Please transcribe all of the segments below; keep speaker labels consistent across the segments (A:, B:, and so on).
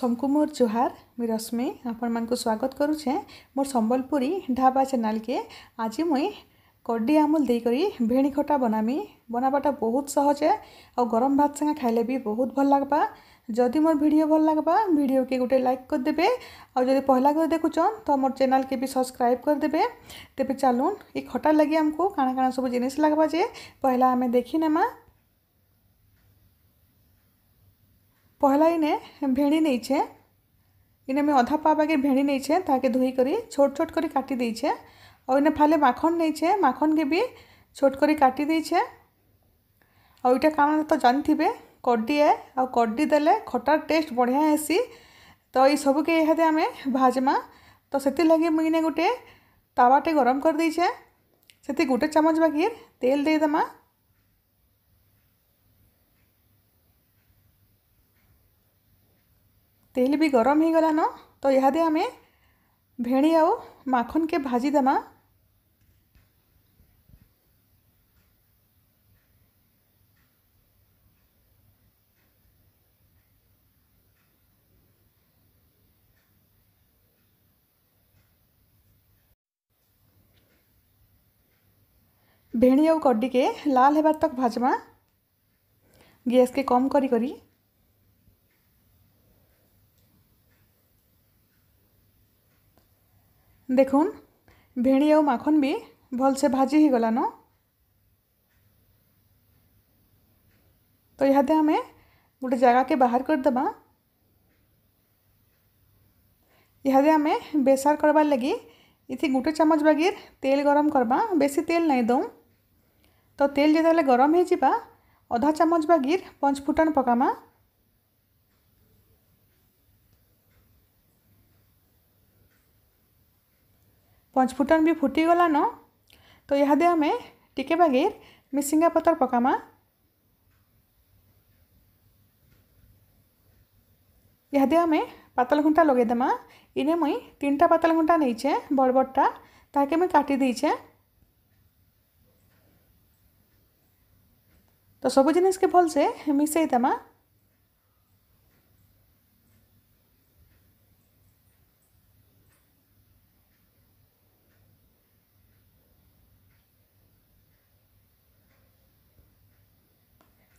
A: सबको मोर जोहार मुई रश्मि आपण मान स्वागत करुचे मोर सम्बलपुरी ढाबा चैनल के आज मुई कड्डी आमूल देकर भेणी खटा बनामी बनाबाटा बहुत सहजे आ गरम भात सागे खाइले भी बहुत भल लग्वा जदि मोर भिड भल लग्वा भिड के गोटे लाइक करदे आदि पहला कर देखुन तो मोर चैनल के भी सब्सक्राइब करदे तेज चलून ये खटा लगे आमको काण काण सब जिनिस लगवा पहला आम देखी ପହେଲା ଇନେ ଭେଣ୍ଡି ନେଇଛେ ଇନେ ମୁଇଁ ଅଧା ପା ବାଗେ ଭେଣ୍ଡି ନେଇଛେ ତାହାକେ ଧୋଇକରି ଛୋଟ୍ ଛୋଟ୍ କରି କାଟି ଦେଇଛେ ଆଉ ଇନେ ଫାଲେ ମାଖନ୍ ନେଇଛେ ମାଖନ୍କେ ବି ଛୋଟ୍ କରି କାଟି ଦେଇଛେ ଆଉ ଇଟା କାଣା ତ ଜାଣିଥିବେ କଡ଼ି ଏ ଆଉ କଡ଼ି ଦେଲେ ଖଟାର ଟେଷ୍ଟ ବଢ଼ିଆ ହେସି ତ ଏଇ ସବୁକେ ଇହାଦେ ଆମେ ଭାଜମା ତ ସେଥିର୍ଲାଗି ମୁଇଁ ଇନେ ଗୁଟେ ତାୱାଟେ ଗରମ କରିଦେଇଛେ ସେଥି ଗୁଟେ ଚାମଚ ବାଗିର୍ ତେଲ୍ ଦେଇଦେମା तेल भी गरम हो गलान तो यह आम भेणी आखन के भाजी देमा भेणी आउ कडी के लाल हेबार तक भाजमा गैस के कम करी करी দেখুন ভেড়ি ଆଉ মাখন ବି ଭଲସେ ଭାଜି ହେଇଗଲାନ ତ ଇହାଦେ ଆମେ ଗୋଟେ ଜାଗାକେ ବାହାର କରିଦେବା ଇହାଦେ ଆମେ ବେସାର କରବାର୍ ଲାଗି ଇଥି ଗୋଟେ ଚାମଚ ବାଗିର ତେଲ ଗରମ କରବା ବେଶୀ ତେଲ ନାଇଁ ଦଉଁ ତ ତେଲ ଯେତେବେଳେ ଗରମ ହେଇଯିବା ଅଧା ଚାମଚ ବାଗିର ପଞ୍ଚଫୁଟଣ ପକାମା पंचफुटन भी फुटीगला न तो यहाँ आम टे बागर मिशिंगा पतर पकामा यहाँ आम पतल घुंटा लगेदे इन मुई तीन टा पतल घुंटा नहीं चे बड़ बड़टा ताकि मुझे काटिदे तो सब जिनके भलसे मिसईदेमा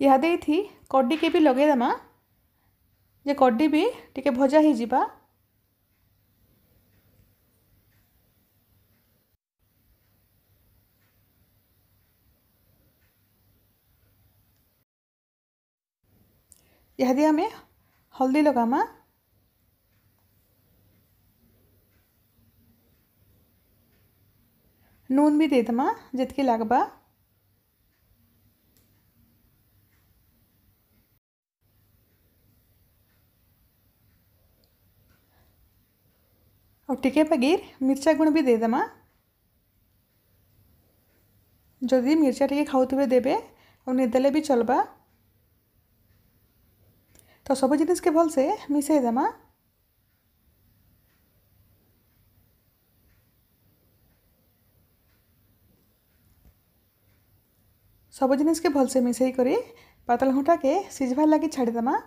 A: या दे थी कड्डी के भी लगे दमा जे कड्डी भी टिके भजा ही जीबा यहाँ आम हल्दी लगामा नून भी देदमा जितकी लगवा उठिके पगीर मिर्चा गुण भी देदेमा जदि मिर्चा टे खाऊ देवे और निदेले भी चलवा तो सब जिनिस के भल से देमा सब जिनिस के भल से मिसई पातल घंटा के सीझबार लगी देमा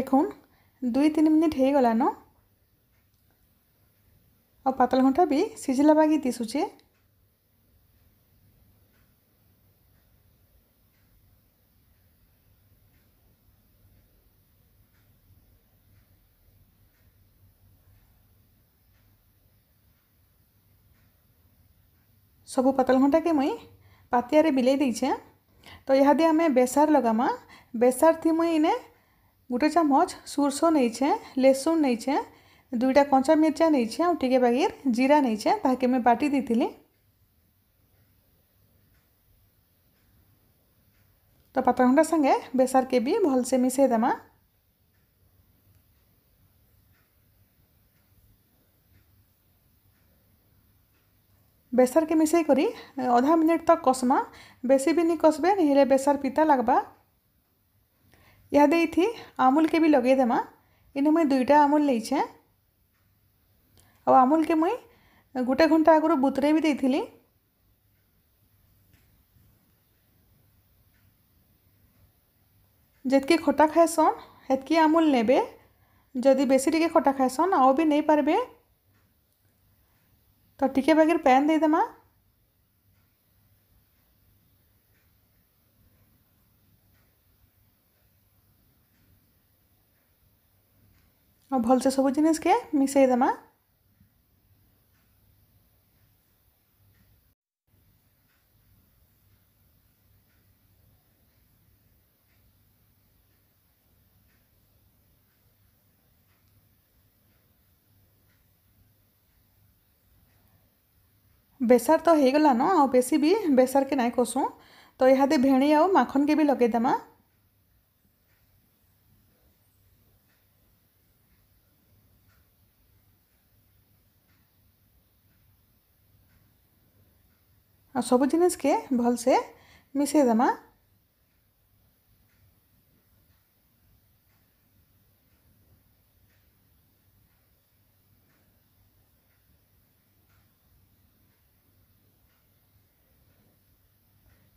A: देख दुई तीन मिनिट हो गलान और पतल घंटा भी सीझला बाकी दिशुचे सब पतल घंटा के मुई पातिया बिलई दे तो यहाँ आम बेसार लगामा बेसार थी मुई इन्हें गोटे चामच नहींचे लेसुन नहींचे दुईटा कंचा मिर्चा नहींचे आगेर जीरा नहींचे ताकि मुझे बाटी दे तो पतखंडा सागे बेसार के भी भलसे मिसेदेमा बेसार के मिसेकोरी अधा मिनिट तक कसमा बेसी भी नहीं कसबे नहीं बेसार पिता लग्वा યાદ અહીંથી આમૂલ કે બી લગાઈ દેમા એને ଦୁଇଟା ଆମୁଲ୍ ନେଇଛେ ଆଉ ଆମୁଲ୍କେ ମୁଇଁ ଗୋଟେ ଘଣ୍ଟା ଆଗରୁ ବୁତୁରେଇ ବି ଦେଇଥିଲି ଯେତ୍କି ଖଟା ଖାଏସନ୍ ହେତ୍କି ଆମୁଲ୍ ନେବେ ଯଦି ବେଶୀ ଟିକେ ଖଟା ଖାଏସନ୍ ଆଉ ବି ନେଇପାରିବେ ତ ଟିକେ ବାଗିରେ ପ୍ୟାନ୍ ଦେଇଦେମା भल से सब के मिसेद बेसार तो हो गलान आ बेसी भी बेसार के ना कसूँ तो यहाँ भेणी आखन के भी लगेदेमा आ सब जिनके भलसे मिसेई देमा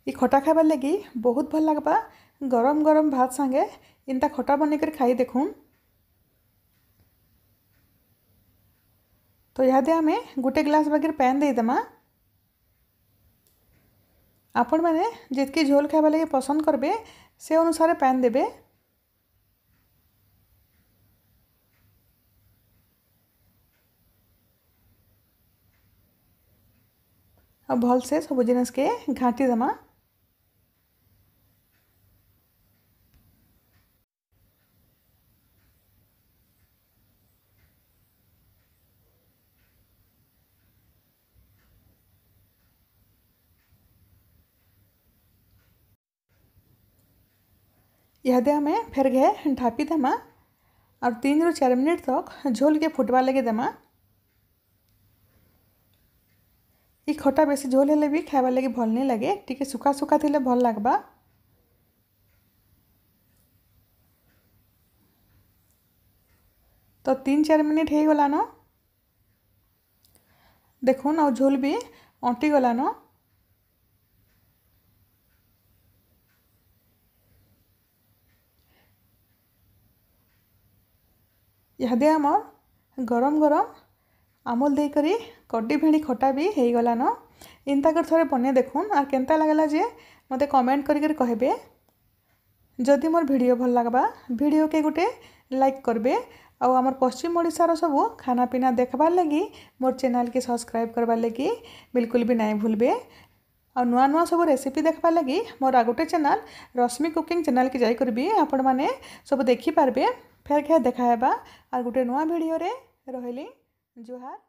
A: ये खटा खाबार लगी बहुत भल लगवा गरम गरम भात सागे इनता खटा बनकर खाई देखूँ तो यहाँ आम गोटे ग्लास बागे पैन दे देमा आपण मैंने जितकी झोल खाइबार लगे पसंद करते से अनुसार पैन देवे भल से सब जिनके घाटी दमा फेर घे ढापी देमा और तीन रू चार मिनट तक झोल के फुटवा लगे देमा ये खटा बेस झोल हेले भी खाबार लगे भल नहीं लगे टी सुखा सुखा थी भल लगवा तो तीन चार मिनिट हो गलान देखुन आ झोल भी अंटी गलान ଏହାଦେ ଆମର୍ ଗରମ୍ ଗରମ୍ ଆମ୍ବଲ୍ ଦେଇକରି କଡ଼ି ଭେଣ୍ଡି ଖଟା ବି ହେଇଗଲାନ ଏନ୍ତାକରି ଥରେ ବନେଇ ଦେଖୁନ୍ ଆର୍ କେନ୍ତା ଲାଗ୍ଲା ଯେ ମୋତେ କମେଣ୍ଟ୍ କରିକରି କହିବେ ଯଦି ମୋର ଭିଡ଼ିଓ ଭଲ ଲାଗ୍ବା ଭିଡ଼ିଓକେ ଗୋଟେ ଲାଇକ୍ କରିବେ ଆଉ ଆମର ପଶ୍ଚିମ ଓଡ଼ିଶାର ସବୁ ଖାନାପିନା ଦେଖ୍ବାର୍ ଲାଗି ମୋର ଚ୍ୟାନେଲ୍କେ ସବସ୍କ୍ରାଇବ୍ କରବାର୍ ଲାଗି ବିଲକୁଲ ବି ନାଇଁ ଭୁଲବେ ଆଉ ନୂଆ ନୂଆ ସବୁ ରେସିପି ଦେଖ୍ବାର୍ ଲାଗି ମୋର ଆଉ ଗୋଟେ ଚ୍ୟାନେଲ୍ ରଶ୍ମି କୁକିଂ ଚ୍ୟାନେଲ୍କେ ଯାଇକରି ବି ଆପଣମାନେ ସବୁ ଦେଖିପାରିବେ ଫେର୍ ଖେର୍ ଦେଖା ହେବା ଆର୍ ଗୋଟେ ନୂଆ ଭିଡ଼ିଓରେ ରହିଲି ଜୁହାର୍